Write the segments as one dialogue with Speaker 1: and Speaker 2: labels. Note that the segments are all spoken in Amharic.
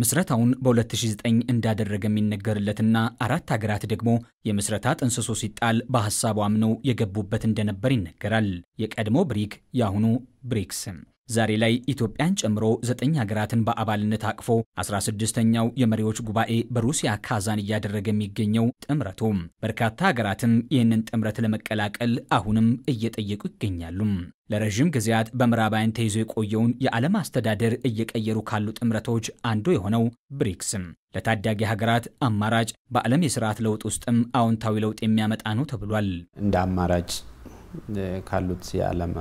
Speaker 1: ምስረታውን በ2009 እንዳደረገ የሚነገርለትና አራት ሀገራት ደግሞ የምስረታ ጥንስሶ ሲጣል በሐሳቡ አምነው የገቡበት እንደነበር ይነገራል። የቀድሞ ብሪክ የአሁኑ ብሪክስም ዛሬ ላይ ኢትዮጵያን ጨምሮ ዘጠኝ ሀገራትን በአባልነት አቅፎ 16ኛው የመሪዎች ጉባኤ በሩሲያ ካዛን እያደረገ የሚገኘው ጥምረቱ በርካታ ሀገራትም ይህንን ጥምረት ለመቀላቀል አሁንም እየጠየቁ ይገኛሉ። ለረዥም ጊዜያት በምዕራባውያን ተይዞ የቆየውን የዓለም አስተዳደር እየቀየሩ ካሉ ጥምረቶች አንዱ የሆነው ብሪክስም ለታዳጊ ሀገራት አማራጭ በዓለም የስርዓት ለውጥ ውስጥም አዎንታዊ ለውጥ የሚያመጣ ነው ተብሏል።
Speaker 2: እንደ አማራጭ ካሉት የዓለም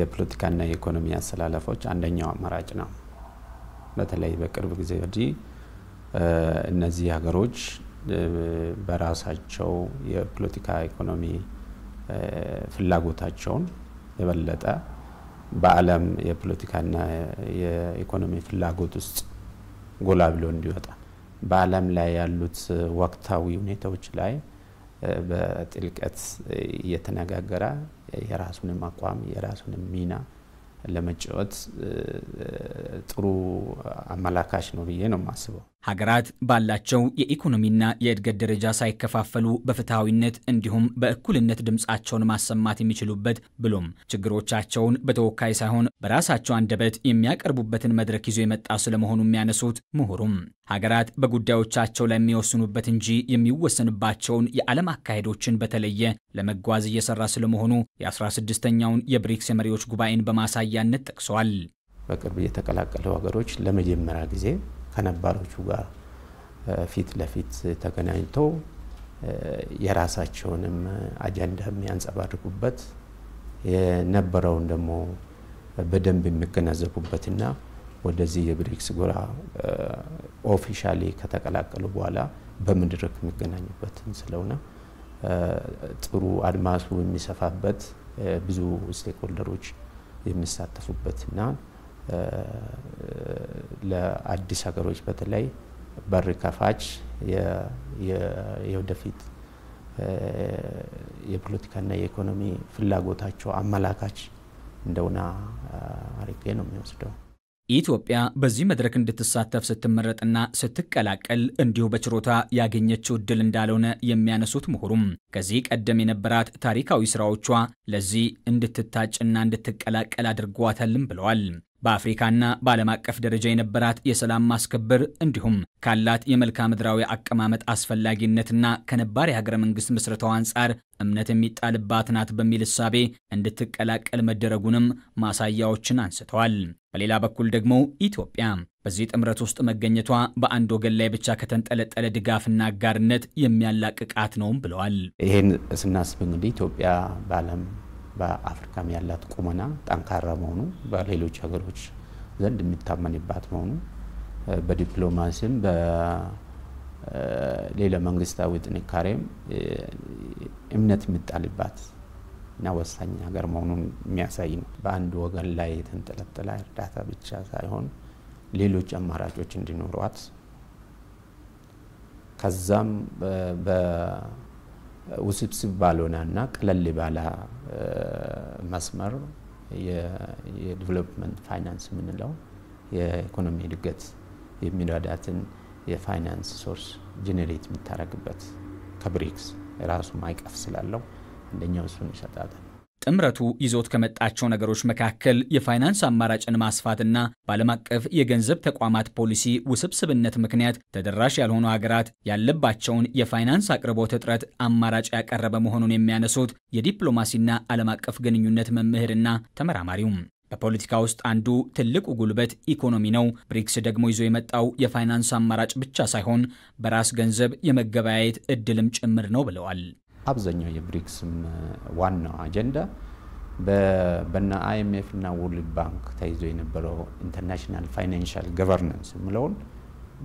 Speaker 2: የፖለቲካና የኢኮኖሚ አሰላለፎች አንደኛው አማራጭ ነው። በተለይ በቅርብ ጊዜ ወዲህ እነዚህ ሀገሮች በራሳቸው የፖለቲካ ኢኮኖሚ ፍላጎታቸውን የበለጠ በዓለም የፖለቲካና የኢኮኖሚ ፍላጎት ውስጥ ጎላ ብሎ እንዲወጣ በዓለም ላይ ያሉት ወቅታዊ ሁኔታዎች ላይ በጥልቀት እየተነጋገረ የራሱንም አቋም የራሱንም ሚና ለመጫወት ጥሩ አመላካች ነው ብዬ ነው የማስበው። ሀገራት ባላቸው
Speaker 1: የኢኮኖሚና የእድገት ደረጃ ሳይከፋፈሉ በፍትሐዊነት እንዲሁም በእኩልነት ድምፃቸውን ማሰማት የሚችሉበት ብሎም ችግሮቻቸውን በተወካይ ሳይሆን በራሳቸው አንደበት የሚያቀርቡበትን መድረክ ይዞ የመጣ ስለመሆኑ የሚያነሱት ምሁሩም ሀገራት በጉዳዮቻቸው ላይ የሚወስኑበት እንጂ የሚወሰንባቸውን የዓለም አካሄዶችን በተለየ ለመጓዝ እየሰራ ስለመሆኑ የ16ኛውን የብሪክስ የመሪዎች ጉባኤን በማሳያነት ጠቅሰዋል።
Speaker 2: በቅርብ የተቀላቀሉ ሀገሮች ለመጀመሪያ ጊዜ ከነባሮቹ ጋር ፊት ለፊት ተገናኝተው የራሳቸውንም አጀንዳ የሚያንጸባርቁበት የነበረውን ደግሞ በደንብ የሚገነዘቡበትና ወደዚህ የብሪክስ ጎራ ኦፊሻሊ ከተቀላቀሉ በኋላ በመድረክ የሚገናኙበትን ስለሆነ ጥሩ አድማሱ የሚሰፋበት ብዙ ስቴክሆልደሮች የሚሳተፉበትና ለአዲስ ሀገሮች በተለይ በር ከፋች የወደፊት የፖለቲካና የኢኮኖሚ ፍላጎታቸው አመላካች እንደሆነ አርጌ ነው የሚወስደው።
Speaker 1: ኢትዮጵያ በዚህ መድረክ እንድትሳተፍ ስትመረጥና ስትቀላቀል እንዲሁ በችሮታ ያገኘችው እድል እንዳልሆነ የሚያነሱት ምሁሩም ከዚህ ቀደም የነበራት ታሪካዊ ስራዎቿ ለዚህ እንድትታጭና እንድትቀላቀል አድርጓታልም ብለዋል። በአፍሪካና በዓለም አቀፍ ደረጃ የነበራት የሰላም ማስከበር እንዲሁም ካላት የመልክዓ ምድራዊ አቀማመጥ አስፈላጊነትና ከነባር የሀገረ መንግሥት ምስረታው አንጻር እምነት የሚጣልባት ናት በሚል እሳቤ እንድትቀላቀል መደረጉንም ማሳያዎችን አንስተዋል። በሌላ በኩል ደግሞ ኢትዮጵያ በዚህ ጥምረት ውስጥ መገኘቷ በአንድ ወገን ላይ ብቻ ከተንጠለጠለ ድጋፍና አጋርነት የሚያላቅቃት ነውም ብለዋል።
Speaker 2: ይህን ስናስብ እንግዲህ ኢትዮጵያ በዓለም በአፍሪካም ያላት ቁመና ጠንካራ መሆኑ በሌሎች ሀገሮች ዘንድ የሚታመንባት መሆኑ በዲፕሎማሲም በሌላ መንግስታዊ ጥንካሬም እምነት የሚጣልባት እና ወሳኝ ሀገር መሆኑን የሚያሳይ ነው። በአንድ ወገን ላይ የተንጠለጠለ እርዳታ ብቻ ሳይሆን ሌሎች አማራጮች እንዲኖሯት ከዛም ውስብስብ ባልሆነና ቀለል ባለ መስመር የዲቨሎፕመንት ፋይናንስ የምንለው የኢኮኖሚ እድገት የሚረዳትን የፋይናንስ ሶርስ ጄኔሬት የምታደርግበት ከብሪክስ ራሱ ማይቀፍ ስላለው አንደኛው እሱን ይሰጣታል።
Speaker 1: ጥምረቱ ይዞት ከመጣቸው ነገሮች መካከል የፋይናንስ አማራጭን ማስፋትና በዓለም አቀፍ የገንዘብ ተቋማት ፖሊሲ ውስብስብነት ምክንያት ተደራሽ ያልሆኑ ሀገራት ያለባቸውን የፋይናንስ አቅርቦት እጥረት አማራጭ ያቀረበ መሆኑን የሚያነሱት የዲፕሎማሲና ዓለም አቀፍ ግንኙነት መምህርና ተመራማሪውም በፖለቲካ ውስጥ አንዱ ትልቁ ጉልበት ኢኮኖሚ ነው። ብሪክስ ደግሞ ይዞ የመጣው የፋይናንስ አማራጭ ብቻ ሳይሆን በራስ ገንዘብ የመገበያየት እድልም ጭምር ነው ብለዋል።
Speaker 2: አብዛኛው የብሪክስም ዋናው አጀንዳ በና አይኤምኤፍ እና ወርልድ ባንክ ተይዞ የነበረው ኢንተርናሽናል ፋይናንሻል ገቨርናንስ የምለውን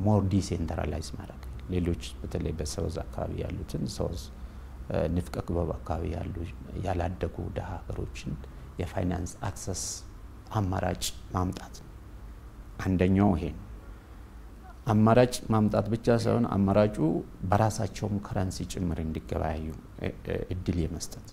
Speaker 2: ሞር ዲሴንትራላይዝ ማድረግ ሌሎች በተለይ በሰውዝ አካባቢ ያሉትን ሰውዝ ንፍቀ ክበብ አካባቢ ያሉ ያላደጉ ድሀ ሀገሮችን የፋይናንስ አክሰስ አማራጭ ማምጣት አንደኛው ይሄ ነው። አማራጭ ማምጣት ብቻ ሳይሆን አማራጩ በራሳቸውም ከረንሲ ጭምር እንዲገበያዩ እድል የመስጠት